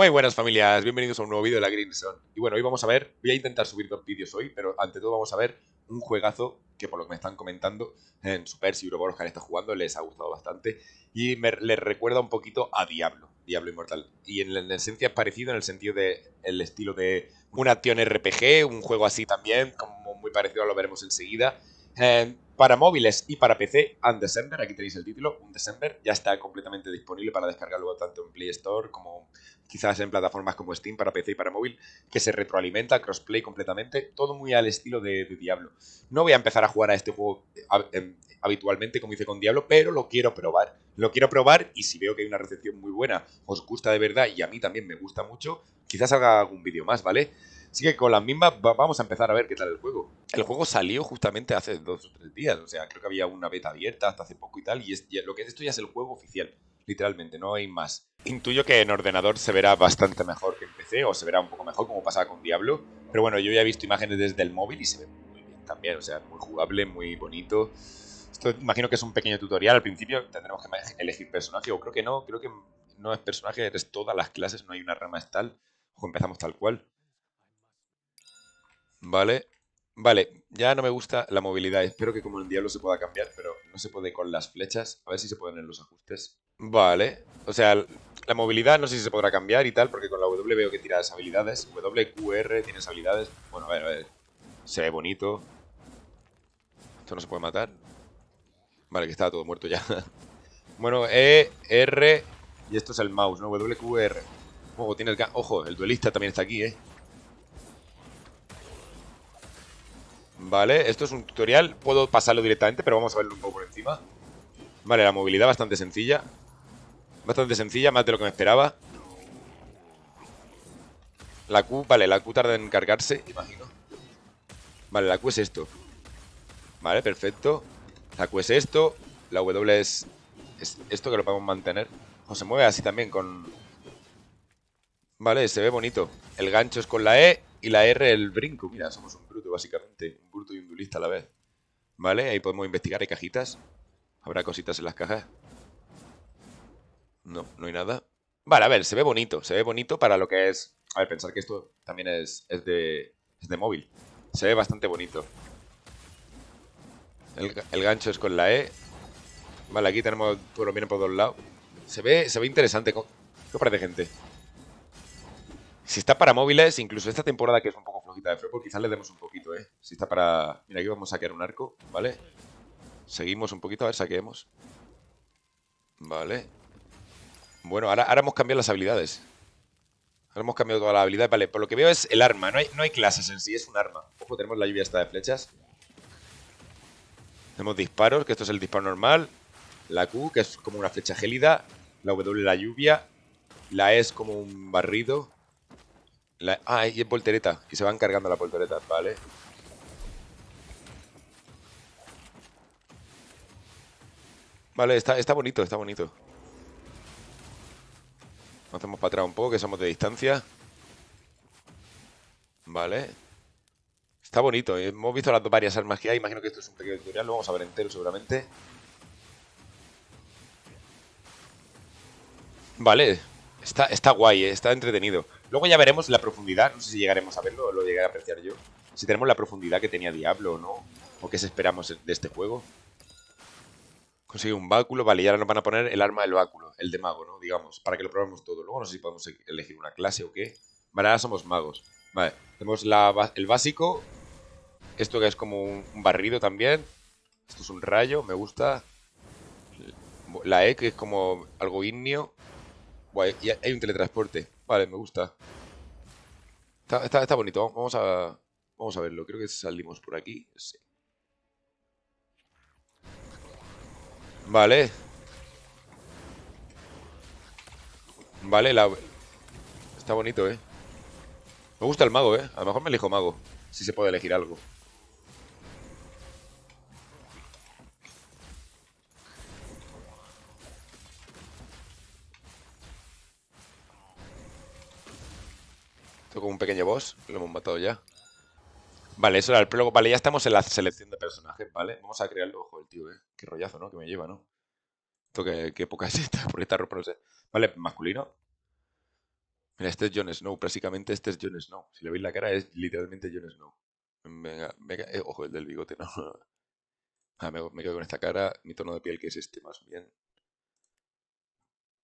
Muy buenas familias, bienvenidos a un nuevo vídeo de la Green Zone. Y bueno, hoy vamos a ver, voy a intentar subir dos vídeos hoy, pero ante todo vamos a ver un juegazo que por lo que me están comentando en Super si está está jugando les ha gustado bastante y me, les recuerda un poquito a Diablo, Diablo Inmortal. Y en, la esencia es parecido en el sentido de el estilo de una acción RPG, un juego así también, como muy parecido, a lo veremos enseguida. Eh, para móviles y para PC, un December, aquí tenéis el título, Un December, ya está completamente disponible para descargarlo tanto en Play Store como quizás en plataformas como Steam para PC y para móvil, que se retroalimenta, crossplay completamente, todo muy al estilo de, de Diablo. No voy a empezar a jugar a este juego em, habitualmente como hice con Diablo, pero lo quiero probar. Lo quiero probar y si veo que hay una recepción muy buena, os gusta de verdad y a mí también me gusta mucho, quizás haga algún vídeo más, ¿vale? Así que con las mismas vamos a empezar a ver qué tal el juego. El juego salió justamente hace dos o tres días, o sea, creo que había una beta abierta hasta hace poco y tal, y, lo que es esto ya es el juego oficial, literalmente, no hay más. Intuyo que en ordenador se verá bastante mejor que en PC, o se verá un poco mejor como pasaba con Diablo, pero bueno, yo ya he visto imágenes desde el móvil y se ve muy bien también, o sea, muy jugable, muy bonito. Esto imagino que es un pequeño tutorial, al principio tendremos que elegir personaje, o creo que no, creo que no es personaje, eres todas las clases, no hay una rama tal, o empezamos tal cual. ¿Vale? Vale, ya no me gusta la movilidad. Espero que como el diablo se pueda cambiar, pero no se puede con las flechas. A ver si se pueden en los ajustes. Vale, o sea, la movilidad no sé si se podrá cambiar y tal, porque con la W veo que tiras habilidades. WQR tienes habilidades. Bueno, a ver, a ver. Se ve bonito. Esto no se puede matar. Vale, que estaba todo muerto ya. bueno, E, R... Y esto es el mouse, ¿no? WQR. Ojo, tiene el... Ojo, el duelista también está aquí, ¿eh? Vale, esto es un tutorial, puedo pasarlo directamente, pero vamos a verlo un poco por encima. Vale, la movilidad bastante sencilla. Bastante sencilla, más de lo que me esperaba. La Q, vale, la Q tarda en cargarse, imagino. Vale, la Q es esto. Vale, perfecto. La Q es esto. La W es, es esto que lo podemos mantener. O se mueve así también con... Vale, se ve bonito. El gancho es con la E y la R el brinco. Mira, somos un bruto, básicamente. Un bruto y un duelista a la vez. ¿Vale? Ahí podemos investigar. Hay cajitas. ¿Habrá cositas en las cajas? No, no hay nada. Vale, a ver, se ve bonito. Se ve bonito para lo que es... A ver, pensar que esto también es, de, es de móvil. Se ve bastante bonito. El, gancho es con la E. Vale, aquí tenemos... lo viene por dos lados. Se ve, se ve interesante. ¿Qué os parece, gente? Si está para móviles, incluso esta temporada que es un poco flojita de fútbol, quizás le demos un poquito, ¿eh? Si está para... Mira, aquí vamos a saquear un arco, ¿vale? Seguimos un poquito, a ver, saqueemos. Vale. Bueno, ahora, hemos cambiado las habilidades. Ahora hemos cambiado todas las habilidades. Vale, por lo que veo es el arma. No hay, no hay clases en sí, es un arma. Ojo, tenemos la lluvia esta de flechas. Tenemos disparos, que esto es el disparo normal. La Q, que es como una flecha gélida. La W, la lluvia. La E es como un barrido ah, y es voltereta. Y se van cargando la poltereta vale. Vale, está, está bonito, está bonito. hacemos para atrás un poco, que somos de distancia. Vale. Está bonito. Eh. Hemos visto las varias armas que hay. Imagino que esto es un pequeño tutorial. Lo vamos a ver entero seguramente. Vale. Está, está guay, eh, está entretenido. Luego ya veremos la profundidad, no sé si llegaremos a verlo, lo llegué a apreciar yo. Si tenemos la profundidad que tenía Diablo o no, o qué esperamos de este juego. Consigue un báculo, vale, y ahora nos van a poner el arma del báculo, el de mago, ¿no? Digamos, para que lo probemos todo. Luego no sé si podemos elegir una clase o qué. Vale, ahora somos magos. Vale, tenemos el básico. Esto que es como un, barrido también. Esto es un rayo, me gusta. La E, que es como algo ignio. y hay un teletransporte. Vale, me gusta. Está, bonito. Vamos a, vamos a verlo. Creo que salimos por aquí. Vale. Vale, la... Está bonito, ¿eh? Me gusta el mago, ¿eh? A lo mejor me elijo mago. Si se puede elegir algo. con un pequeño boss, lo hemos matado ya. Vale, eso era el prólogo. Vale, ya estamos en la selección de personajes, ¿vale? Vamos a crearlo. Ojo, el tío, ¿eh? Qué rollazo, ¿no? Que me lleva, ¿no? Esto que, que por es esta, ropa está sé. Vale, masculino. Mira, este es Jon Snow. Prácticamente este es Jon Snow. Si le veis la cara, es literalmente Jon Snow. Venga, venga. Eh, ojo, el del bigote, no. Ah, me, me quedo con esta cara. Mi tono de piel, que es este, más bien.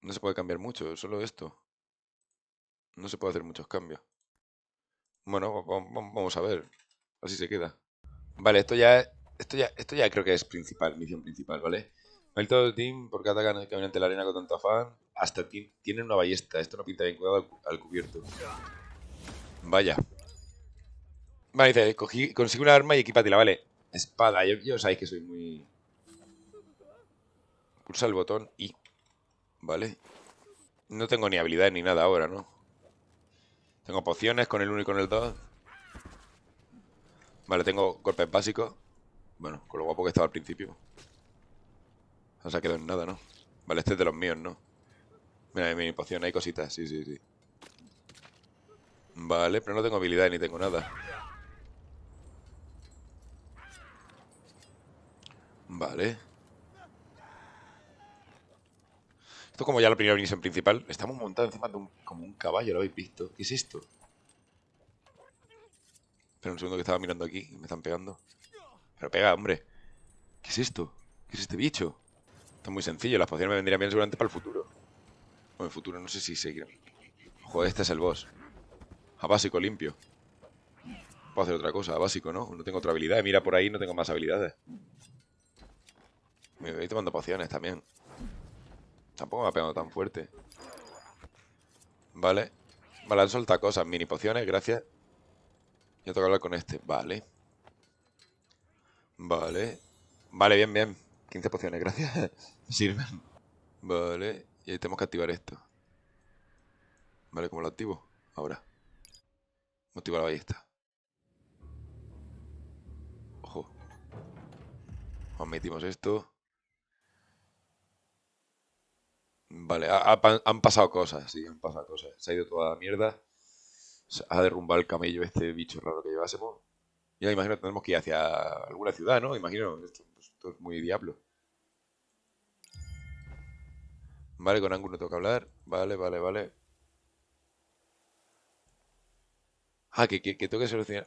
No se puede cambiar mucho, solo esto. No se puede hacer muchos cambios. Bueno, vamos a ver. Así se queda. Vale, esto ya, esto ya, esto ya creo que es principal, misión principal, ¿vale? Todo el team, porque atacan el caminante de la arena con tanto afán? Hasta tiene una ballesta, esto no pinta bien, cuidado al, cubierto. Vaya. Vale, dice, cogí, consigo una arma y la, vale. Espada, yo, sabéis que soy muy... Pulsa el botón y... Vale. No tengo ni habilidades ni nada ahora, ¿no? Tengo pociones con el 1 y con el 2. Vale, tengo golpes básicos. Bueno, con lo guapo que estaba al principio. No se ha quedado en nada, ¿no? Vale, este es de los míos, ¿no? Mira, hay mini poción, hay cositas, sí, sí, sí. Vale, pero no tengo habilidad ni tengo nada. Vale. como ya la primera misión principal. Estamos montados encima de un, como un caballo, lo habéis visto. ¿Qué es esto? Espera un segundo que estaba mirando aquí y me están pegando. Pero pega, hombre. ¿Qué es esto? ¿Qué es este bicho? Está muy sencillo. Las pociones me vendrían bien seguramente para el futuro. O en el futuro, no sé si seguirán. Joder, este es el boss. A básico limpio. Puedo hacer otra cosa, a básico, ¿no? No tengo otra habilidad. Mira por ahí, no tengo más habilidades. Me voy tomando pociones también. Tampoco me ha pegado tan fuerte. Vale. Vale, han soltado cosas. Mini pociones, gracias. Ya que hablar con este. Vale. Vale. Vale, bien, bien. 15 pociones, gracias. Sirven. Vale. Y ahí tenemos que activar esto. Vale, ¿cómo lo activo? Ahora. Motiva la ballesta. Ojo. metimos esto. Vale, han pasado cosas, sí, han pasado cosas. Se ha ido toda la mierda. ha derrumbado el camello este bicho raro que llevásemos. Ya imagino que tenemos que ir hacia alguna ciudad, ¿no? Imagino, esto, pues, esto es muy diablo. Vale, con Angus no toca hablar. Vale, vale, vale. Ah, que, que, tengo que solucionar.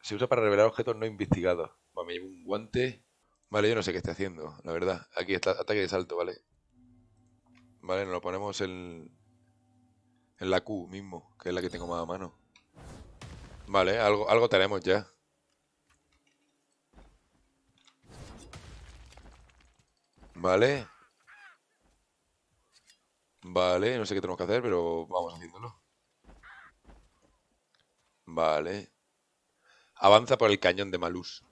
Se usa para revelar objetos no investigados. Vale, me llevo un guante. Vale, yo no sé qué estoy haciendo, la verdad. Aquí está, ataque de salto, vale. Vale, nos lo ponemos en, en la Q mismo, que es la que tengo más a mano. Vale, algo, algo tenemos ya. Vale. Vale, no sé qué tenemos que hacer, pero vamos haciéndolo. Vale. Avanza por el cañón de Malus.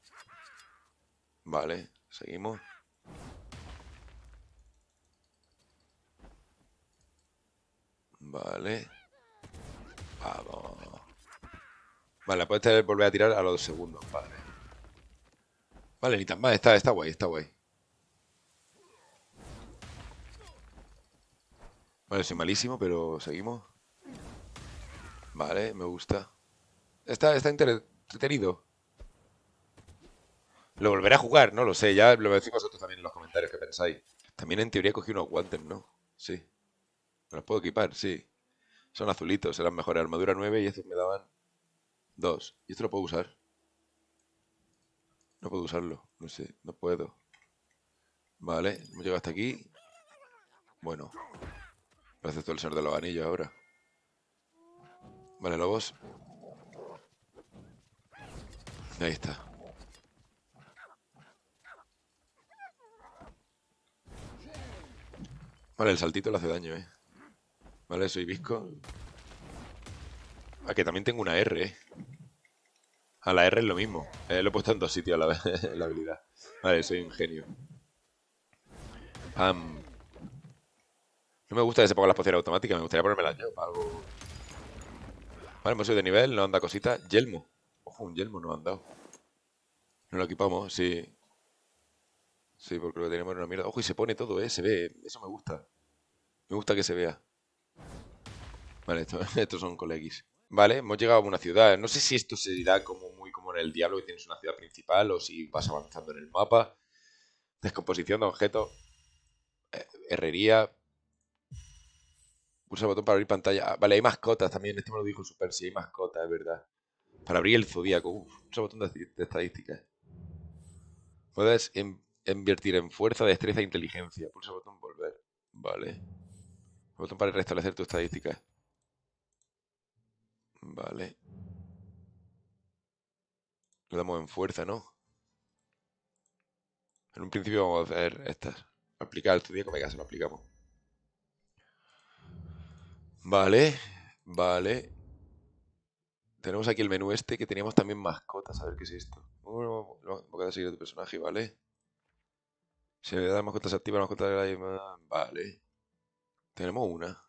Vale, seguimos. Vale. Vamos. Vale, puedes volver a tirar a los segundos, vale. Vale, ni tan mal, está, está guay, está guay. Vale, soy malísimo, pero seguimos. Vale, me gusta. Está, está entretenido. Lo volveré a jugar, no lo sé, ya lo decimos vosotros también en los comentarios que pensáis. También en teoría cogí unos guantes, ¿no? Sí. Me los puedo equipar, sí. Son azulitos, eran mejores. Armadura 9 y estos me daban 2. ¿Y esto lo puedo usar? No puedo usarlo, no sé, no puedo. Vale, hemos llegado hasta aquí. Bueno. Parece todo el ser de los anillos ahora. Vale, lobos. Ahí está. Vale, el saltito le hace daño, eh. Vale, soy Visco. Ah, que también tengo una R, ¿eh? A ah, la R es lo mismo. Eh, lo he puesto en dos sitios a la, la habilidad. Vale, soy ingenio. genio No me gusta que se ponga las pociones automáticas. Me gustaría la yo para Vale, hemos subido de nivel. No anda cosita Yelmo. Ojo, un yelmo no ha andado no lo equipamos, sí. Sí, porque lo tenemos en una mierda. Ojo, y se pone todo, ¿eh? Se ve. Eso me gusta. Me gusta que se vea. Vale, estos son colegis. Vale, hemos llegado a una ciudad. No sé si esto se dirá como muy como en el Diablo, que tienes una ciudad principal, o si vas avanzando en el mapa. Descomposición de objetos. Eh, herrería. Pulsa el botón para abrir pantalla. Ah, vale, hay mascotas también. Este me lo dijo Super, si hay mascotas, es verdad. Para abrir el zodíaco. Uf, pulsa el botón de, estadísticas. Puedes em, invertir en fuerza, destreza e inteligencia. Pulsa el botón volver. Vale. botón para restablecer tus estadísticas. Vale. Le damos en fuerza, ¿no? En un principio vamos a hacer estas. Aplicar el día que ya se lo aplicamos. Vale, vale. Tenemos aquí el menú este que teníamos también mascotas. A ver qué es esto. Vamos a seguir tu personaje, ¿vale? Se le da mascotas activas, mascotas de la Vale. Tenemos una.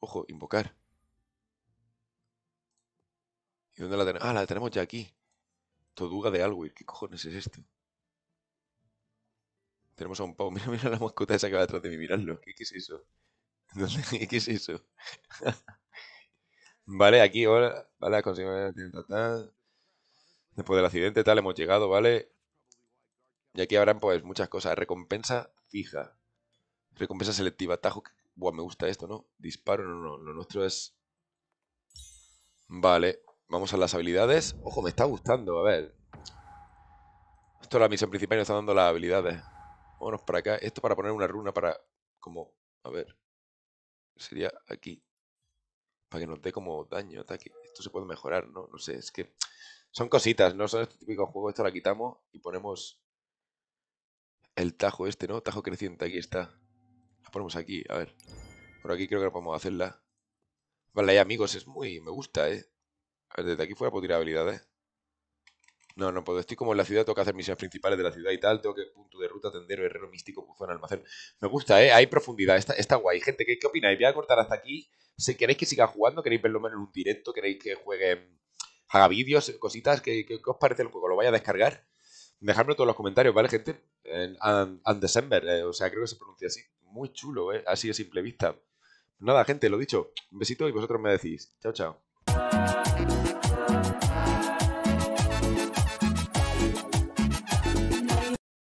Ojo, invocar dónde la tenemos? Ah, la tenemos ya aquí. Toduga de Alwir. ¿Qué cojones es esto? Tenemos a un pavo. Mira, mira la mascota esa que va detrás de mí. Miradlo. ¿Qué, qué es eso? ¿Qué es eso? vale, aquí, ahora. Vale, conseguimos. Después del accidente, tal, hemos llegado, ¿vale? Y aquí habrán, pues, muchas cosas. Recompensa fija. Recompensa selectiva. Tajo. Buah, me gusta esto, ¿no? Disparo, no, no. Lo nuestro es. Vale. Vamos a las habilidades. Ojo, me está gustando, a ver. Esto es la misión principal y nos está dando las habilidades. Vámonos para acá. Esto para poner una runa para... Como... A ver. Sería aquí. Para que nos dé como daño, ataque. Esto se puede mejorar, ¿no? No sé, es que... Son cositas, ¿no? Son este típico juego. Esto la quitamos y ponemos... El tajo este, ¿no? Tajo creciente, aquí está. La ponemos aquí, a ver. Por aquí creo que podemos hacerla. Vale, amigos, es muy... Me gusta, ¿eh? desde aquí fuera puedo tirar habilidades. No, no puedo. Estoy como en la ciudad, tengo que hacer misiones principales de la ciudad y tal. Tengo que punto de ruta, tendero, herrero, místico, en almacén. Me gusta, ¿eh? Hay profundidad. Está, está guay. Gente, ¿qué, ¿qué, opináis? Voy a cortar hasta aquí. Si queréis que siga jugando, queréis verlo menos en un directo, queréis que juegue, haga vídeos, cositas. ¿Qué, os parece el juego? ¿Lo vaya a descargar? Dejadme todos los comentarios, ¿vale, gente? En, December, eh, o sea, creo que se pronuncia así. Muy chulo, ¿eh? Así de simple vista. Nada, gente, lo dicho. Un besito y vosotros me decís. Chao, chao.